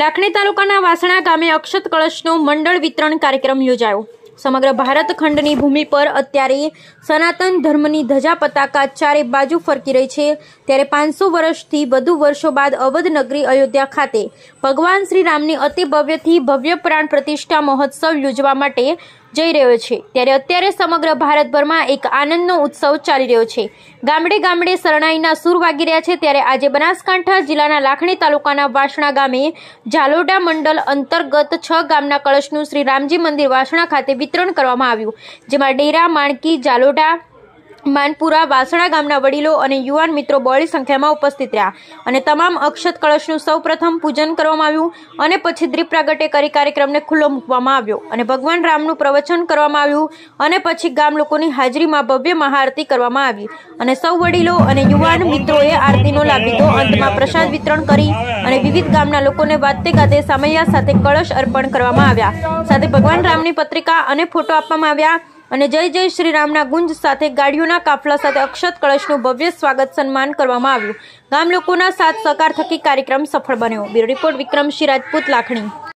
લાખણી તાલુકાના વાસણા ગામે અક્ષત કળશનો મંડળ વિતરણ કાર્યક્રમ યોજાયો સમગ્ર ભારત ખંડની ભૂમિ પર અત્યારે સનાતન ધર્મની ધજા પતાકા ચારે બાજુ ફરકી રહી છે ત્યારે પાંચસો વર્ષથી વધુ વર્ષો બાદ અવધ નગરી અયોધ્યા ખાતે ભગવાન શ્રી રામની અતિ ભવ્યથી ભવ્ય પ્રાણ પ્રતિષ્ઠા મહોત્સવ યોજવા માટે જઈ રહ્યો છે ત્યારે અત્યારે સમગ્ર ભારતભરમાં એક આનંદનો ઉત્સવ ચાલી રહ્યો છે ગામડે ગામડે શરણાઈના સુર વાગી રહ્યા છે ત્યારે આજે બનાસકાંઠા જિલ્લાના લાખણી તાલુકાના વાસણા ગામે ઝાલોડા મંડળ અંતર્ગત છ ગામના કળશનું શ્રી રામજી મંદિર વાસણા ખાતે વિતરણ કરવામાં આવ્યું જેમાં ડેરા માણકી ઝાલોડા માનપુરા વાસણા ગામના વડીલો અને યુવાન મિત્રો બહોળી સંખ્યામાં ઉપસ્થિત રહ્યા અને તમામ અક્ષત કળશનું સૌપ્રથમ પૂજન કરવામાં આવ્યું અને પછી દ્રીપ પ્રાગટ્ય કરી કાર્યક્રમને ખુલ્લો મૂકવામાં આવ્યો અને ભગવાન રામનું પ્રવચન કરવામાં આવ્યું અને પછી ગામ લોકોની હાજરીમાં ભવ્ય મહાઆરતી કરવામાં આવી અને સૌ વડીલો અને યુવાન મિત્રોએ આરતીનો લાભ લીધો અંતમાં પ્રસાદ વિતરણ કરી અને વિવિધ ગામના લોકોને વાતે ગાતે સમયા સાથે કળશ અર્પણ કરવામાં આવ્યા સાથે ભગવાન રામની પત્રિકા અને ફોટો આપવામાં આવ્યા અને જય જય શ્રી રામના ગુંજ સાથે ગાડીઓના કાફલા સાથે અક્ષત કળશનું ભવ્ય સ્વાગત સન્માન કરવામાં આવ્યું ગામ લોકોના સાથ સહકાર થકી કાર્યક્રમ સફળ બન્યો બ્યુરો રિપોર્ટ વિક્રમસિંહ રાજપૂત લાખણી